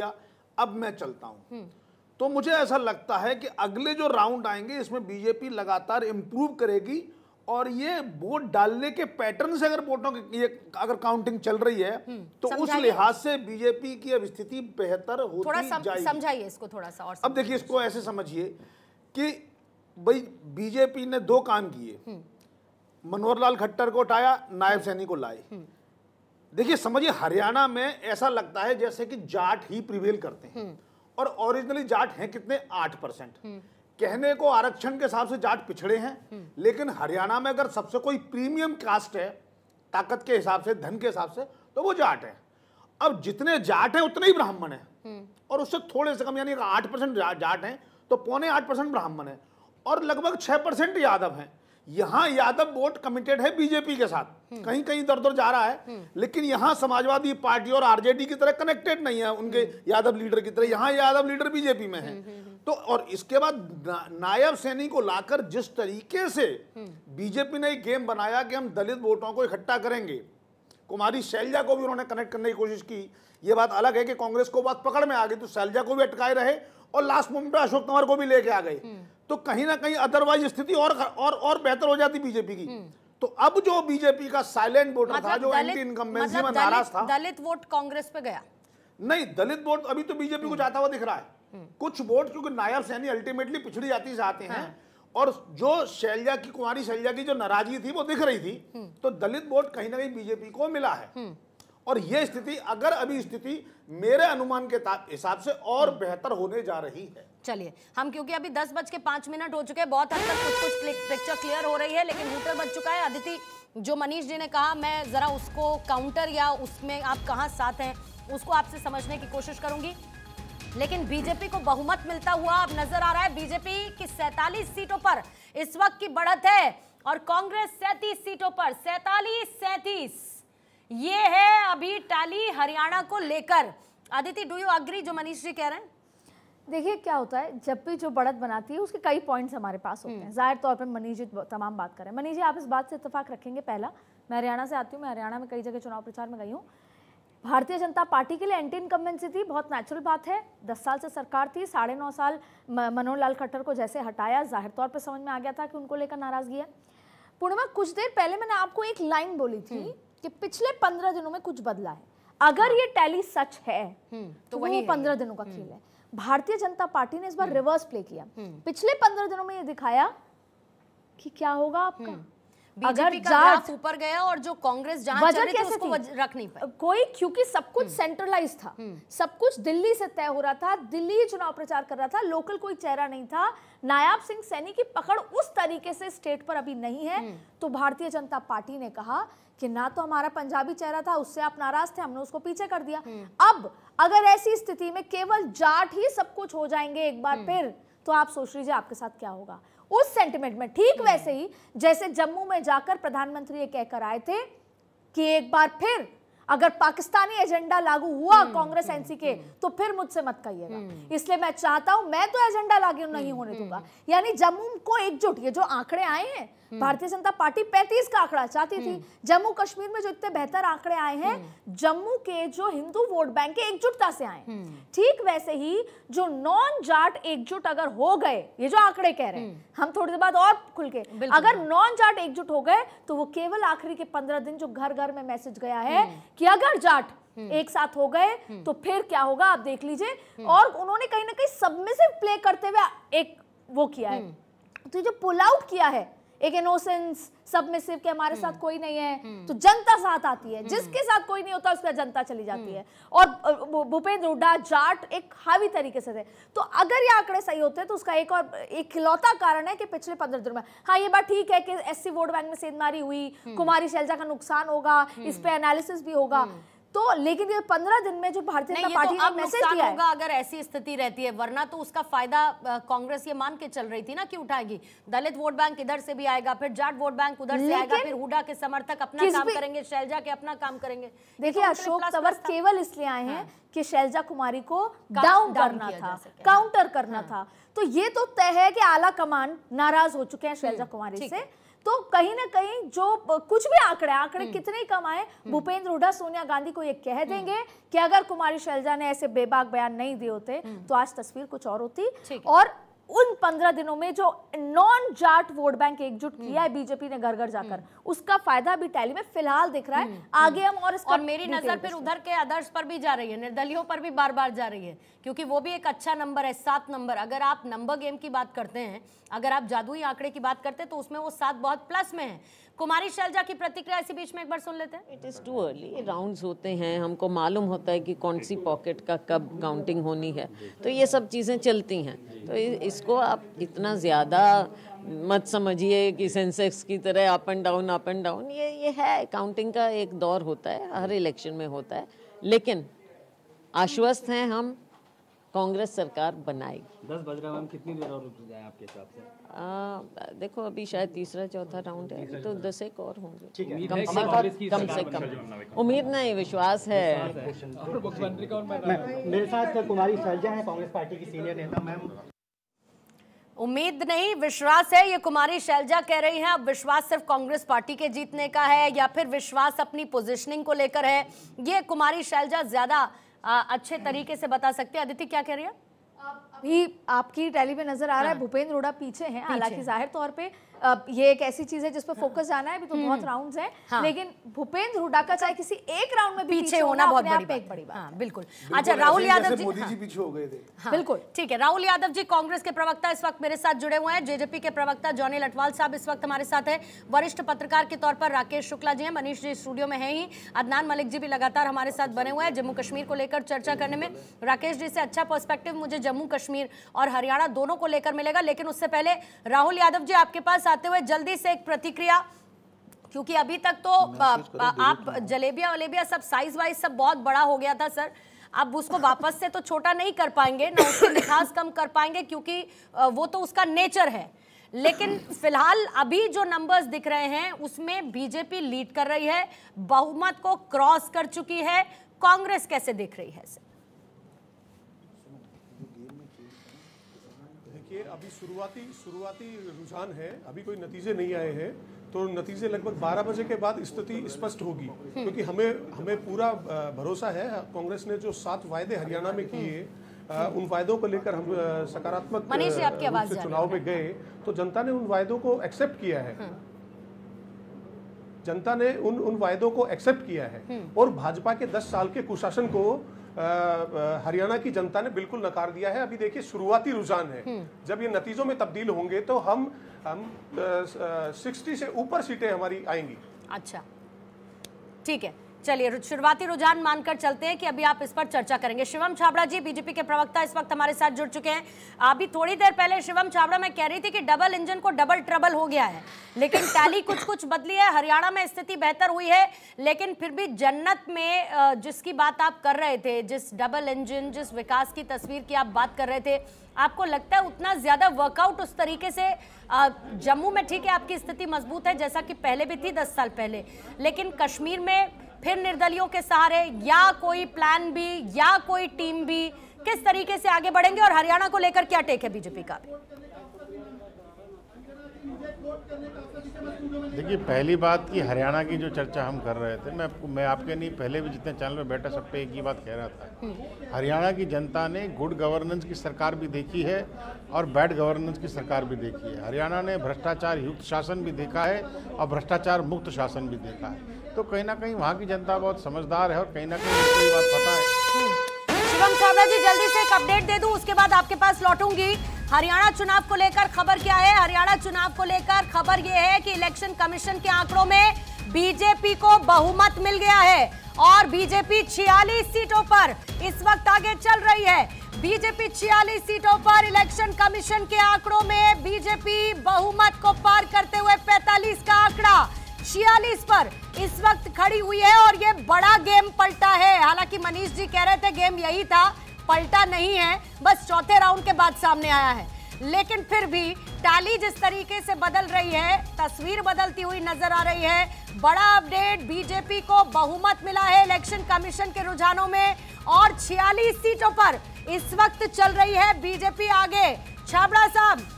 दिया अब मैं चलता हूँ हम्म। तो मुझे ऐसा लगता है कि अगले जो राउंड आएंगे इसमें बीजेपी लगातार इम्प्रूव करेगी और ये वोट डालने के पैटर्न से अगर वोटों की अगर काउंटिंग चल रही है हम्म, तो उस लिहाज से बीजेपी की अब स्थिति बेहतर होती सम, जाएगी समझाइए इसको थोड़ा सा और अब देखिए इसको ऐसे समझिए कि भाई बीजेपी ने दो काम किए हम्म। मनोहर लाल खट्टर को उठाया नायब सैनी को लाए देखिए समझिए हरियाणा में ऐसा लगता है जैसे कि जाट ही प्रिवेल करते हैं हम्म। और ओरिजिनली जाट हैं कितने आठ परसेंट हम्म। कहने को आरक्षण के हिसाब से जाट पिछड़े हैं हम्म। लेकिन हरियाणा में अगर सबसे कोई प्रीमियम कास्ट है ताकत के हिसाब से धन के हिसाब से तो वो जाट है अब जितने जाट हैं उतने ही ब्राह्मण हैं और उससे थोड़े से कम यानी आठ परसेंट जाट हैं तो पौने आठ परसेंट ब्राह्मण है और लगभग छः परसेंट यादव हैं यहाँ यादव वोट कमिटेड है बीजेपी के साथ हम्म। कहीं कहीं इधर उधर जा रहा है हम्म। लेकिन यहाँ समाजवादी पार्टी और आरजेडी की तरह कनेक्टेड नहीं है उनके हम्म। यादव लीडर की तरह यहाँ यादव लीडर बीजेपी में है तो और इसके बाद नायब सैनी को लाकर जिस तरीके से बीजेपी ने गेम बनाया कि हम दलित वोटों को इकट्ठा करेंगे कुमारी शैलजा को भी उन्होंने कनेक्ट करने की कोशिश की ये बात अलग है कि कांग्रेस को बात पकड़ में आ गई तो शैलजा को भी अटकाए रहे और लास्ट मोमेंट में अशोक तंवर को भी लेके आ गए हम्म। तो कहीं ना कहीं अदरवाइज स्थिति और और और बेहतर हो जाती बीजेपी की हम्म। तो अब जो बीजेपी का साइलेंट वोटर मतलब था जो एंटी इनकम्बेंसी मतलब में नाराज था दलित वोट कांग्रेस पे गया नहीं दलित वोट अभी तो बीजेपी को हम्म। जाता हुआ दिख रहा है कुछ वोट क्योंकि नायब सैनी अल्टीमेटली पिछड़ी जाति से आते हैं हाँ। और जो शैलजा की कुमारी शैलजा की जो नाराजगी थी वो दिख रही थी तो दलित वोट कहीं ना कहीं बीजेपी को मिला है हम्म। और ये स्थिति अगर अभी स्थिति मेरे अनुमान के हिसाब से और हम्म। बेहतर होने जा रही है चलिए हम क्योंकि अभी दस बज के पांच मिनट हो चुके हैं बहुत हद तक कुछ कुछ पिक्चर क्लियर हो रही है लेकिन मीटर बच चुका है अदिति जो मनीष जी ने कहा मैं जरा उसको काउंटर या उसमें आप कहा साथ हैं उसको आपसे समझने की कोशिश करूंगी लेकिन बीजेपी को बहुमत मिलता हुआ अब नजर आ रहा है बीजेपी की सैतालीस सीटों पर इस वक्त की बढ़त है और कांग्रेस सैतीस सीटों पर सैतालीस सैतीस ये है अभी टाली हरियाणा को लेकर आदिति डू यू अग्री जो मनीष जी कह रहे हैं देखिए क्या होता है जब भी जो बढ़त बनाती है उसके कई पॉइंट्स हमारे पास होते हैं हम्म। जाहिर तौर पर मनीष जी तमाम बात करें मनीष जी आप इस बात से इतफाक रखेंगे पहला मैं हरियाणा से आती हूँ मैं हरियाणा में कई जगह चुनाव प्रचार में गई हूँ भारतीय जनता पार्टी के लिए एंटी इनकम्बेंसी थी बहुत नेचुरल बात है दस साल से सरकार थी साढ़े नौ साल मनोहर लाल खट्टर को जैसे हटाया जाहिर तौर पर समझ में आ गया था कि उनको लेकर नाराजगी है पूर्णिमा कुछ देर पहले मैंने आपको एक लाइन बोली थी हम्म। कि पिछले पंद्रह दिनों में कुछ बदला है हाँ। अगर ये टैली सच है हम्म, तो, तो वही पंद्रह दिनों का खेल हम्म। है भारतीय जनता पार्टी ने इस बार रिवर्स प्ले किया पिछले पंद्रह दिनों में ये दिखाया कि क्या होगा आपका बीजेपी का ग्राफ ऊपर गया और जो कांग्रेस जांच चल रही थी उसको रख नहीं पाई कोई क्योंकि सब कुछ सेंट्रलाइज हम्म। था हम्म। सब कुछ दिल्ली से तय हो रहा था दिल्ली चुनाव प्रचार कर रहा था लोकल कोई चेहरा नहीं था नायाब सिंह सैनी की पकड़ उस तरीके से स्टेट पर अभी नहीं है हम्म। तो भारतीय जनता पार्टी ने कहा कि ना तो हमारा पंजाबी चेहरा था उससे आप नाराज थे हमने उसको पीछे कर दिया अब अगर ऐसी स्थिति में केवल जाट ही सब कुछ हो जाएंगे एक बार फिर तो आप सोच लीजिए आपके साथ क्या होगा उस सेंटिमेंट में ठीक हम्म। वैसे ही जैसे जम्मू में जाकर प्रधानमंत्री ये कहकर आए थे कि एक बार फिर अगर पाकिस्तानी एजेंडा लागू हुआ हम्म, कांग्रेस हम्म, एनसी के तो फिर मुझसे मत कहिएगा इसलिए मैं चाहता हूं मैं तो एजेंडा लागू नहीं होने दूंगा यानी जम्मू को एकजुट ये जो आंकड़े आए हैं भारतीय जनता पार्टी 35 का आंकड़ा चाहती थी जम्मू कश्मीर में जो इतने बेहतर आंकड़े आए हैं जम्मू के जो हिंदू वोट बैंक के एकजुटता से आए हम्म। ठीक वैसे ही जो नॉन जाट एकजुट अगर हो गए ये जो आंकड़े कह रहे हैं हम्म। हम थोड़ी देर बाद और खुल के अगर नॉन जाट एकजुट हो गए तो वो केवल आखिरी के पंद्रह दिन जो घर घर में मैसेज गया है हम्म। कि अगर जाट एक साथ हो गए तो फिर क्या होगा आप देख लीजिए और उन्होंने कहीं ना कहीं सबमिसिव प्ले करते हुए एक वो किया है तो जो पुल आउट किया है एक इनोसेंस सबमिसिव कि हमारे साथ हम्म। कोई नहीं है हम्म। तो जनता साथ आती है हम्म। जिसके साथ कोई नहीं होता उसका जनता चली जाती है और भूपेंद्र हुड्डा जाट एक हावी तरीके से थे तो अगर ये आंकड़े सही होते तो उसका एक और एक खिलौता कारण है कि पिछले पंद्रह दिनों में हाँ ये बात ठीक है कि एससी वोट बैंक में सेंधमारी हुई कुमारी शैलजा का नुकसान होगा इस पर एनालिसिस भी होगा तो लेकिन ये पंद्रह दिन में जो भारतीय जनता तो पार्टी तो ने मैसेज दिया होगा अगर ऐसी स्थिति रहती है वरना तो उसका फायदा कांग्रेस ये मान के चल रही थी ना कि उठाएगी दलित वोट बैंक इधर से भी आएगा फिर जाट वोट बैंक उधर से आएगा फिर हुडा के समर्थक अपना काम करेंगे शैलजा के अपना काम करेंगे देखिए तो अशोक तंवर केवल इसलिए आए हैं हाँ। कि शैलजा कुमारी को डाउन करना था काउंटर हाँ। करना हाँ। था तो ये तो तय है कि आला कमान नाराज हो चुके हैं शैलजा कुमारी से तो कहीं ना कहीं जो कुछ भी आंकड़े आंकड़े हम्म। कितने कम आए हम्म। भूपेंद्र हुडा सोनिया गांधी को ये कह हम्म। देंगे कि अगर कुमारी शैलजा ने ऐसे बेबाक बयान नहीं दिए होते तो आज तस्वीर कुछ और होती और उन पंद्रह दिनों में जो नॉन जाट वोट बैंक एकजुट हम्म। किया है बीजेपी ने घर घर जाकर हम्म। उसका फायदा भी टैली में फिलहाल दिख रहा है हम्म, आगे हम और इसका और मेरी नजर फिर उधर के आदर्श पर भी जा रही है निर्दलियों पर भी बार बार जा रही है क्योंकि वो भी एक अच्छा नंबर है सात नंबर अगर आप नंबर गेम की बात करते हैं अगर आप जादुई आंकड़े की बात करते हैं तो उसमें वो सात बहुत प्लस में है कुमारी शैलजा की प्रतिक्रिया इसी बीच में एक बार सुन लेते हैं it is too early rounds होते हैं हमको मालूम होता है कि कौन सी पॉकेट का कब काउंटिंग होनी है तो ये सब चीजें चलती हैं तो इसको आप इतना ज़्यादा मत समझिए कि सेंसेक्स की तरह up and down up and down ये ये है काउंटिंग का एक दौर होता है हर इलेक्शन में होता है लेकिन आश्वस्त हैं हम कांग्रेस सरकार बनाएगी दस बज रहा मैम कितनी देर और रुक जाए आपके हिसाब से आ, देखो अभी शायद तीसरा चौथा राउंड है तो दस एक और होंगे कम से कम कम से कम उम्मीद नहीं विश्वास है मेरे साथ तो कुमारी सरजा है कांग्रेस पार्टी की सीनियर नेता मैम उम्मीद नहीं विश्वास है ये कुमारी शैलजा कह रही हैं अब विश्वास सिर्फ कांग्रेस पार्टी के जीतने का है या फिर विश्वास अपनी पोजीशनिंग को लेकर है ये कुमारी शैलजा ज्यादा अच्छे तरीके से बता सकते हैं अदिति क्या कह रही है अभी आपकी रैली में नजर आ रहा है हाँ। भूपेंद्र रोड़ा पीछे हैं हालांकि जाहिर तौर पे ये एक ऐसी चीज है जिस पर हाँ। फोकस जाना है अभी तो हम्म। बहुत राउंड्स हैं हाँ। लेकिन भूपेंद्र हुडा का चाहे किसी एक राउंड में भी पीछे होना बहुत बड़ी बात, बड़ी बात हाँ, बिल्कुल अच्छा राहुल यादव जी मोदी जी हाँ। पीछे हो गए थे हाँ। बिल्कुल ठीक है राहुल यादव जी कांग्रेस के प्रवक्ता इस वक्त मेरे साथ जुड़े हुए हैं जेजेपी के प्रवक्ता जॉनी लटवाल साहब इस वक्त हमारे साथ है वरिष्ठ पत्रकार के तौर पर राकेश शुक्ला जी हैं मनीष जी स्टूडियो में है ही अदनान मलिक जी भी लगातार हमारे साथ बने हुए हैं जम्मू कश्मीर को लेकर चर्चा करने में राकेश जी से अच्छा पर्सपेक्टिव मुझे जम्मू कश्मीर और हरियाणा दोनों को लेकर मिलेगा लेकिन उससे पहले राहुल यादव जी आपके पास पास आते हुए जल्दी से एक प्रतिक्रिया क्योंकि अभी तक तो आप जलेबिया वलेबिया सब साइज वाइज सब बहुत बड़ा हो गया था सर अब उसको वापस से तो छोटा नहीं कर पाएंगे ना उसकी मिठास कम कर पाएंगे क्योंकि वो तो उसका नेचर है लेकिन फिलहाल अभी जो नंबर्स दिख रहे हैं उसमें बीजेपी लीड कर रही है बहुमत को क्रॉस कर चुकी है कांग्रेस कैसे दिख रही है सर ये अभी शुरुआती शुरुआती रुझान है अभी कोई नतीजे नहीं आए हैं तो नतीजे लगभग 12 बजे के बाद स्थिति स्पष्ट होगी क्योंकि हमें हमें पूरा भरोसा है कांग्रेस ने जो सात वायदे हरियाणा में किए उन वायदों को लेकर हम सकारात्मक चुनाव में गए तो जनता ने उन वायदों को एक्सेप्ट किया है हम्म। जनता ने उन उन वायदों को एक्सेप्ट किया है हम्म। और भाजपा के 10 साल के कुशासन को हरियाणा की जनता ने बिल्कुल नकार दिया है अभी देखिए शुरुआती रुझान है हम्म। जब ये नतीजों में तब्दील होंगे तो हम हम सिक्सटी से ऊपर सीटें हमारी आएंगी अच्छा ठीक है चलिए शुरुआती रुझान मानकर चलते हैं कि अभी आप इस पर चर्चा करेंगे शिवम छाबड़ा जी बीजेपी के प्रवक्ता इस वक्त हमारे साथ जुड़ चुके हैं अभी थोड़ी देर पहले शिवम छाबड़ा मैं कह रही थी कि डबल इंजन को डबल ट्रबल हो गया है लेकिन टैली कुछ कुछ बदली है हरियाणा में स्थिति बेहतर हुई है लेकिन फिर भी जन्नत में जिसकी बात आप कर रहे थे जिस डबल इंजन जिस विकास की तस्वीर की आप बात कर रहे थे आपको लगता है उतना ज्यादा वर्कआउट उस तरीके से जम्मू में ठीक है आपकी स्थिति मजबूत है जैसा कि पहले भी थी दस साल पहले लेकिन कश्मीर में फिर निर्दलियों के सहारे या कोई प्लान भी या कोई टीम भी किस तरीके से आगे बढ़ेंगे और हरियाणा को लेकर क्या टेक है बीजेपी का देखिए पहली बात कि हरियाणा की जो चर्चा हम कर रहे थे मैं मैं आपके नहीं पहले भी जितने चैनल में बैठा सब पे एक ही बात कह रहा था हम्म। हरियाणा की जनता ने गुड गवर्नेंस की सरकार भी देखी है और बैड गवर्नेंस की सरकार भी देखी है हरियाणा ने भ्रष्टाचार युक्त शासन भी देखा है और भ्रष्टाचार मुक्त शासन भी देखा है तो कहीं ना कहीं वहाँ की जनता बहुत समझदार है और कहीं ना कहीं बात पता है हम्म। शिवम छाबड़ा जी जल्दी से एक अपडेट दे दूं उसके बाद आपके पास लौटूंगी हरियाणा चुनाव को लेकर खबर क्या है हरियाणा चुनाव को लेकर खबर यह है कि इलेक्शन कमीशन के आंकड़ों में बीजेपी को बहुमत मिल गया है और बीजेपी छियालीस सीटों पर इस वक्त आगे चल रही है बीजेपी छियालीस सीटों पर इलेक्शन कमीशन के आंकड़ों में बीजेपी बहुमत को पार करते हुए 45 का आंकड़ा छियालीस पर इस वक्त खड़ी हुई है और ये बड़ा गेम पलटा है हालांकि मनीष जी कह रहे थे गेम यही था पलटा नहीं है बस चौथे राउंड के बाद सामने आया है लेकिन फिर भी टाली जिस तरीके से बदल रही है तस्वीर बदलती हुई नजर आ रही है बड़ा अपडेट बीजेपी को बहुमत मिला है इलेक्शन कमीशन के रुझानों में और 46 सीटों पर इस वक्त चल रही है बीजेपी आगे छाबड़ा साहब